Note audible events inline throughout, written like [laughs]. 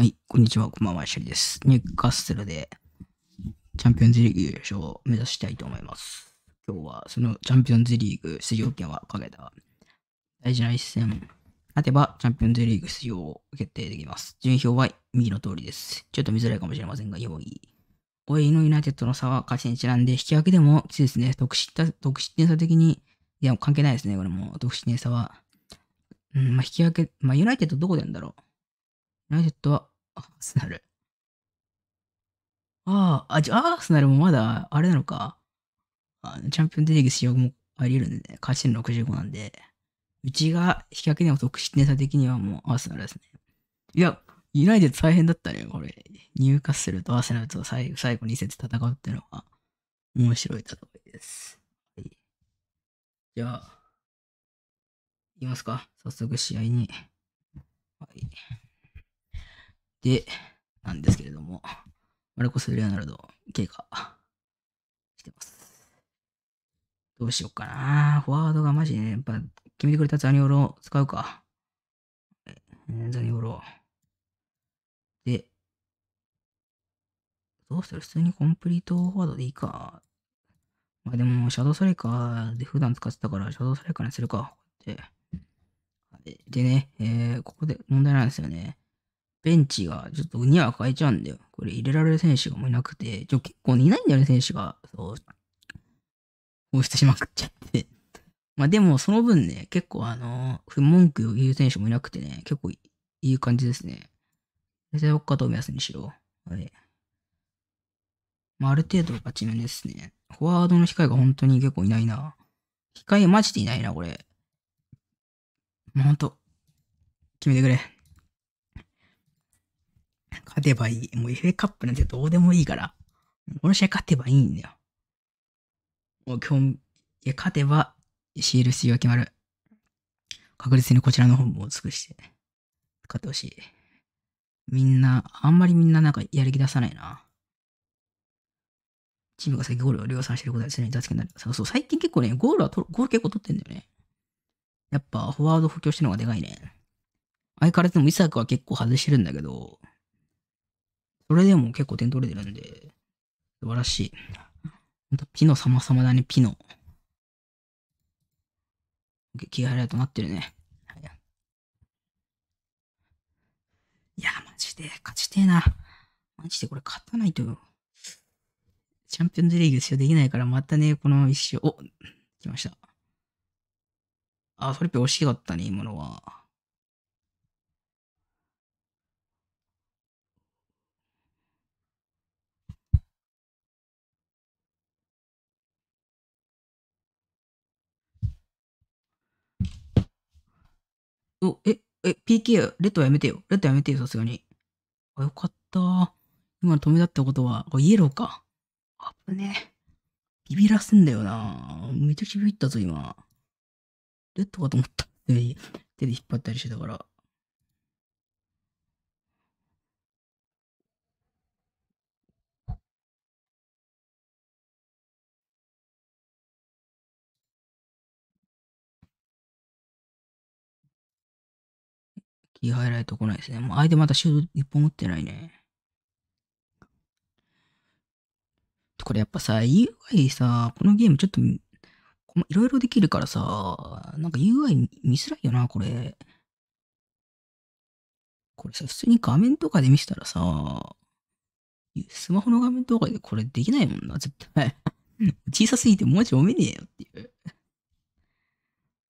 はい、こんにちは、こんばんは、シャリです。ニューカッスルで、チャンピオンズリーグ優勝を目指したいと思います。今日は、そのチャンピオンズリーグ出場権はかけた大事な一戦。勝てば、チャンピオンズリーグ出場を決定できます。順位表は右の通りです。ちょっと見づらいかもしれませんが、4位。5位のユナイテッドの差は勝ちにちなんで、引き分けでもきついですね。得失点差的に、いや、関係ないですね、これも。得失点差は。うん、まあ、引き分け、まあ、ユナイテッドどこでんだろう。ユナイテッドはアーセナル。ああ、あ、じゃアーセナルもまだ、あれなのか。あのチャンピオンズリーグ使用もあり得るんで、ね、勝ち点65なんで、うちが飛脚でも得失点差的にはもうアーセナルですね。いや、ユナイテッド大変だったね、これ。入荷するとアーセナルと最後最後2節戦うっていうのは、面白い戦いです。はい。じゃあ、いきますか。早速試合に。はい。で、なんですけれども、マルコス・レオナルド、経過してます。どうしようかな。フォワードがマジね、やっぱ決めてくれたザニオロ使うか。ザニオロ。で、どうする普通にコンプリートフォワードでいいか。まあでも、シャドウストライカーで普段使ってたから、シャドウストライカーにするか。で、でね、えー、ここで問題なんですよね。ベンチがちょっとウニは変えちゃうんだよ。これ入れられる選手がもういなくて、ちょ結構いないんだよね、選手が。そう。放出しまくっちゃって。まあでも、その分ね、結構あのー、文句を言う選手もいなくてね、結構いい感じですね。おっかと目安にしろ。はい。まあ、ある程度勝ち目ですね。フォワードの控えが本当に結構いないな。控えマジでいないな、これ。もうほんと、決めてくれ。勝てばいい。もう FA カップなんてどうでもいいから。この試合勝てばいいんだよ。もう今日、勝てば CL c が決まる。確実にこちらの本も尽くして、使ってほしい。みんな、あんまりみんななんかやる気出さないな。チームが先ゴールを量産してることは常に助けになる。そうそう、最近結構ね、ゴールはと、ゴール結構取ってんだよね。やっぱ、フォワード補強してるのがでかいね。相変わらずでもイサクは結構外してるんだけど、それでも結構点取れてるんで、素晴らしい。ほんとピノ様々だね、ピノ。気が入らとなってるね。はい、や、マジで、勝ちてえな。マジでこれ勝たないと、チャンピオンズリーグ使用できないから、またね、この一周、お来ました。あ、フリップ惜しかったね、今のは。お、え、え、PK、レッドはやめてよ。レッドやめてよ、さすがに。あ、よかった。今の止めだったことは、イエローか。あぶね。ビビらすんだよな。めちゃくちゃビビったぞ、今。レッドかと思った。手で引っ張ったりしてたから。気ー入らないとこないですね。もう相手またシュート一本打ってないね。これやっぱさ、UI さ、このゲームちょっと、いろいろできるからさ、なんか UI 見づらいよな、これ。これさ、普通に画面とかで見せたらさ、スマホの画面とかでこれできないもんな、絶対。[laughs] 小さすぎて文字読めねえよっていう。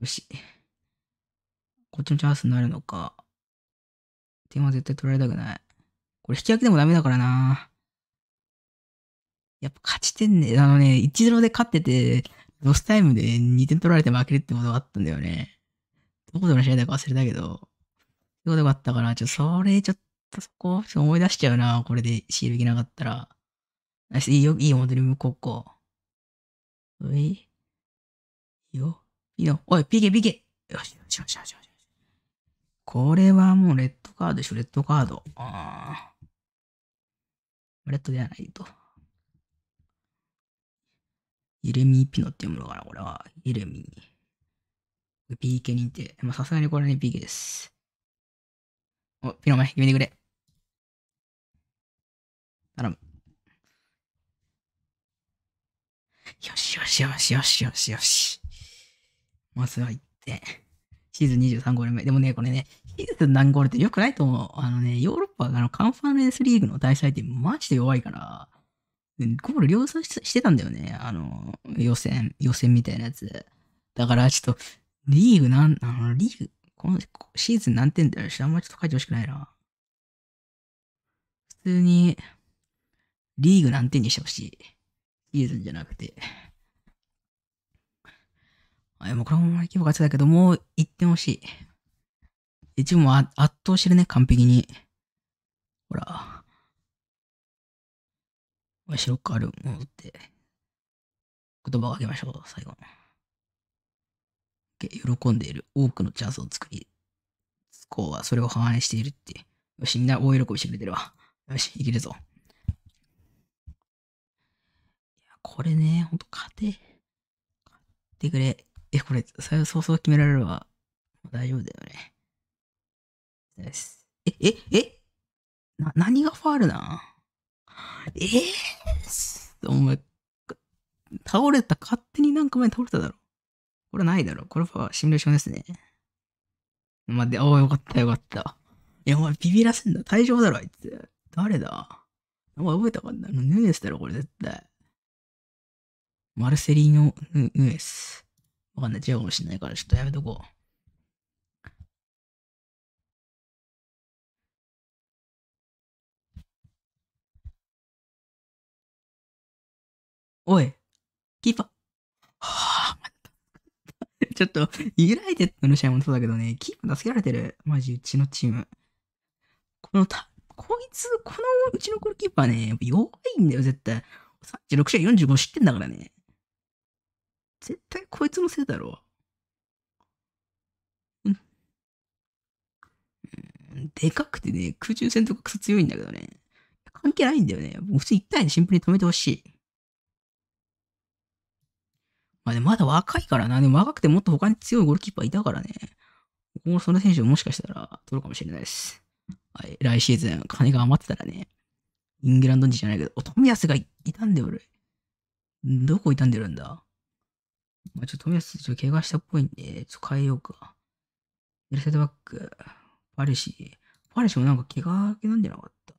よし。こっちのチャンスになるのか。点は絶対取られたくない。これ引き分けでもダメだからな。やっぱ勝ち点ね、あのね、1-0で勝ってて、ロスタイムで2点取られて負けるってことがあったんだよね。どこでの試合だか忘れたけど、そういうことがあったから、ちょ、それ、ちょっとそこ、ちょ思い出しちゃうな、これでシールけなかったら。ナイス、いいよ、いいよ、モデル向こうこう。ういいよ。いいの。おい、PK、PK! よしよしよしよし。これはもうレッドカードでしょ、レッドカード。ああ。レッドではないと。イレミーピノって読むのかな、これは。イレミー。PK 認定。まあ、さすがにこれはね、PK です。お、ピノお前、決めてくれ。頼む。よしよしよしよしよしよし。まずは行って。シーズン23ゴール目。でもね、これね、シーズン何ゴールって良くないと思う。あのね、ヨーロッパのカンファレンスリーグの大祭ってマジで弱いから、ゴール量産してたんだよね。あの、予選、予選みたいなやつ。だからちょっと、リーグなん、あの、リーグ、このシーズン何点だよ。あんまちょっと書いてほしくないな。普通に、リーグ何点にしてほしい。シーズンじゃなくて。えもうこれも規模勝ちだけど、もうってほしい。一部も圧倒してるね、完璧に。ほら。白くあるものって、言葉をあげましょう、最後。喜んでいる。多くのチャンスを作り、スコアはそれを反映しているって。よし、みんな大喜びしてくれてるわ。よし、いけるぞ。いや、これね、ほんと勝て、勝ってくれ。え、これ、それ早々決められれば大丈夫だよね。え、え、えな、何がファールなええー、お前、倒れた、勝手に何個前倒れただろ。これないだろ。これはシミュレーションですね。まあ、で、おー、よかったよかった。いや、お前ビビらせんな。大丈夫だろ、あいつ。誰だお前覚えたかんだ。ヌエスだろ、これ絶対。マルセリーノ・ヌエス。わかんない。違うかもしんないから、ちょっとやめとこう。おい、キーパー。はぁ、ちょっと、ユライテッドの試合もそうだけどね、キーパー助けられてる。マジ、うちのチーム。このた、こいつ、このうちのゴールキーパーね、やっぱ弱いんだよ、絶対。36試合45失点だからね。絶対こいつのせいだろう。うん。でかくてね、空中戦とかクソ強いんだけどね。関係ないんだよね。もう普通た対でシンプルに止めてほしい。まあね、まだ若いからな。でも若くてもっと他に強いゴールキーパーいたからね。もうその選手ももしかしたら取るかもしれないです。はい。来シーズン、金が余ってたらね、イングランド人じゃないけど、お、富安がいたんだよ、俺。どこいたんでるんだまあ、ちょっとえ安、ちょっと怪我したっぽいんで、ちょっと変えようか。エルサイドバック、パレシー。パレシーもなんか怪我気なんじゃなかった。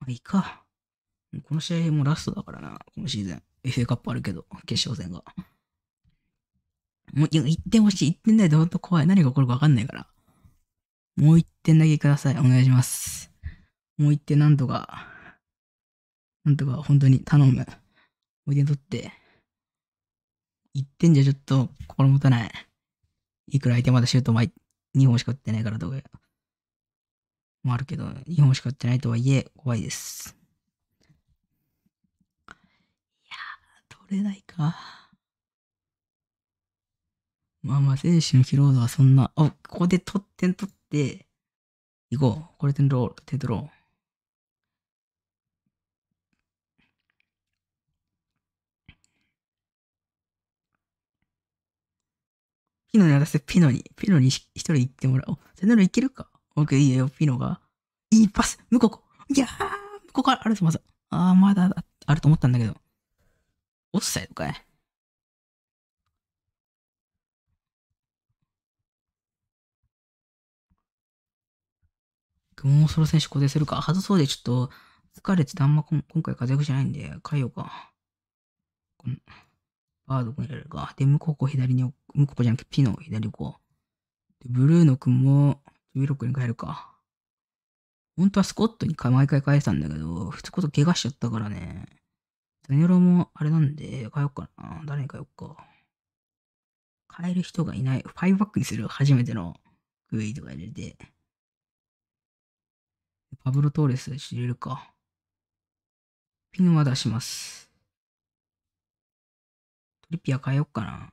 まあ、いいか。この試合もラストだからな、このシーズン。FA カップあるけど、決勝戦が。もう、1点欲しい。1点台どんと怖い。何が起こるか分かんないから。もう1点だけください。お願いします。もう1点なんとか、なんとか本当に頼む。おいでとって、1点じゃちょっと心もとない。いくら相手まだシュート前2本しか打ってないからとかもあるけど、2本しか打ってないとはいえ怖いです。いやー、取れないか。まあまあ、選手の疲労度はそんな、あ、ここで取って取って、いこう。これ点ロろう、点取ろう。ピノに渡せ、ピノに。ピノに一人行ってもらおう。セノル行けるかオッケー、いいよ、ピノが。いいパス向こういやー向こうからあるぞ、まず。あー、まだあると思ったんだけど。オッサイドかいもうそろ選手固定するか。外そうでちょっと疲れててあんま今回風邪活じゃないんで、変えようか。ああ、どこにやるか。で、向こうこ左に、向こうじゃなくてピノ左行こう。で、ブルーの君も16に変えるか。本当はスコットに毎回変えてたんだけど、普通こと怪我しちゃったからね。ザニロもあれなんで、変えようかな。誰に変えようか。変える人がいない。ファイブバックにする初めてのグイとか入れて。パブロ・トーレス入れるか。ピノは出します。リピア変えよっかな。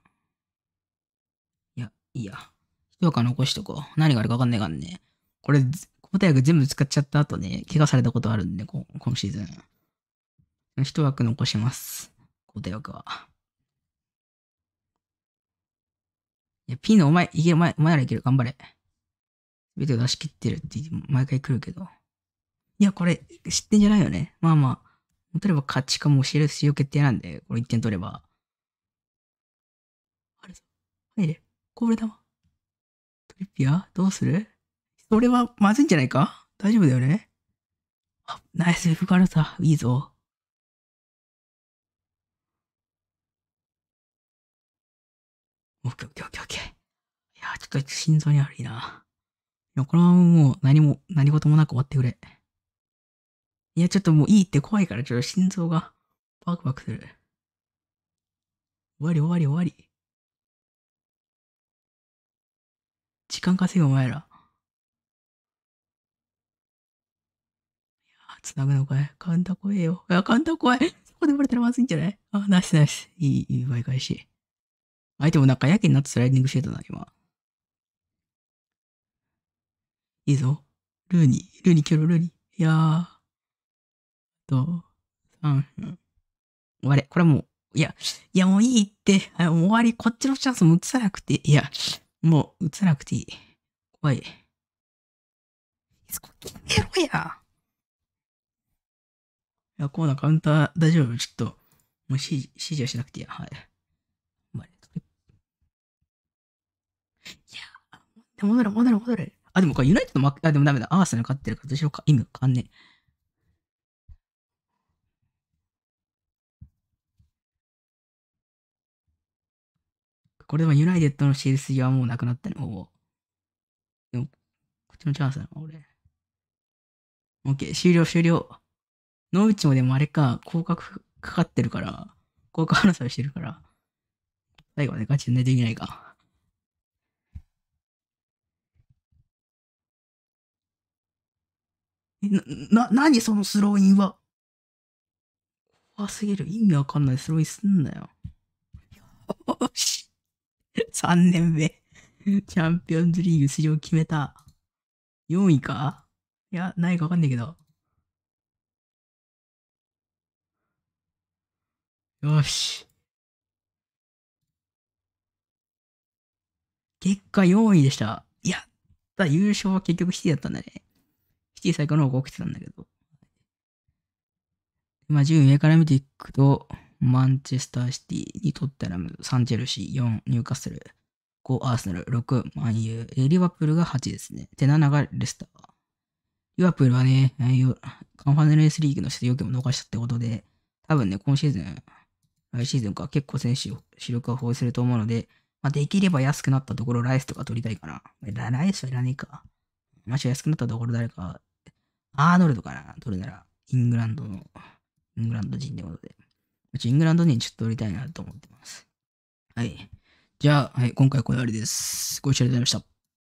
いや、いいや。一枠残しとこう。何があるかわかんないからね。これ、交代枠全部使っちゃった後ね、怪我されたことあるんで、こ今シーズン。一枠残します。交代枠は。いや、ピーノお前、いける、お前、お前ならいける、頑張れ。ビデオ出し切ってるって毎回来るけど。いや、これ、知ってんじゃないよね。まあまあ、取れば勝ちかもしれるしよ決定なんで、これ1点取れば。入れ。これれわ。トリッピアどうするそれはまずいんじゃないか大丈夫だよねあ、ナイスエフガルサ。いいぞ。オッケーオッケーオッケーオッケー。いやー、ちょっと心臓に悪いな。いや、このままもう何も、何事もなく終わってくれ。いや、ちょっともういいって怖いから、ちょっと心臓がバクバクする。終わり終わり終わり。時間稼ぐお前ら。いや繋ぐのかいカウンター怖えよ。いや、カウンター怖い。そこでバレたらまずいんじゃないあ、ナイスナイス。いい、いい奪い返し。相手もなんかやけになってスライディングしてたな、今。いいぞ。ルーニー、ルーニー、キョロルーニー。いやー。と、う分。終われ。これもう、いや、いやもういいって。もう終わり。こっちのチャンスも映さなくて。いや、もう、映らなくていい。怖い。いつこうろや。いや、カウンター大丈夫ちょっと、もう指示はしなくていいや。はい。いや、戻る戻る戻る。あ、でもこれユナイトの負け、あ、でもダメだ。アーサル勝ってるからどうしようか。意味わかんねえ。これはユナイテッドのシールスギはもうなくなったね、ほぼ。でも、こっちのチャンスだな、俺。OK、終了、終了。ノーウッチもでもあれか、広角かかってるから、広角争いしてるから、最後までガチで寝てきないか。な、な、何そのスローインは。怖すぎる。意味わかんないスローインすんなよ。よし。3 [laughs] 年目。チャンピオンズリーグ出場決めた。4位かいや、ないかわかんないけど。よし。結果4位でした。いや、ただ優勝は結局シティだったんだね。シティ最高の方が起きてたんだけど。まあ、順位上から見ていくと、マンチェスターシティ、にとったら、サ3チェルシー、4ニューカッスル、5アーセナル、6マンユー、リバプールが8ですね。で、7がレスター。リバプールはね、カンファネレースリーグの出場権も逃したってことで、多分ね、今シーズン、来シーズンか結構選手、主力は放棄すると思うので、まあ、できれば安くなったところライスとか取りたいかな。ライスはいらねえか。もし安くなったところ誰か、アーノルドかな、取るなら、イングランドの、イングランド人ってことで。イングランドにちょっと売りたいなと思ってます。はい。じゃあ、はい、今回はこれで終わりです。ご視聴ありがとうございました。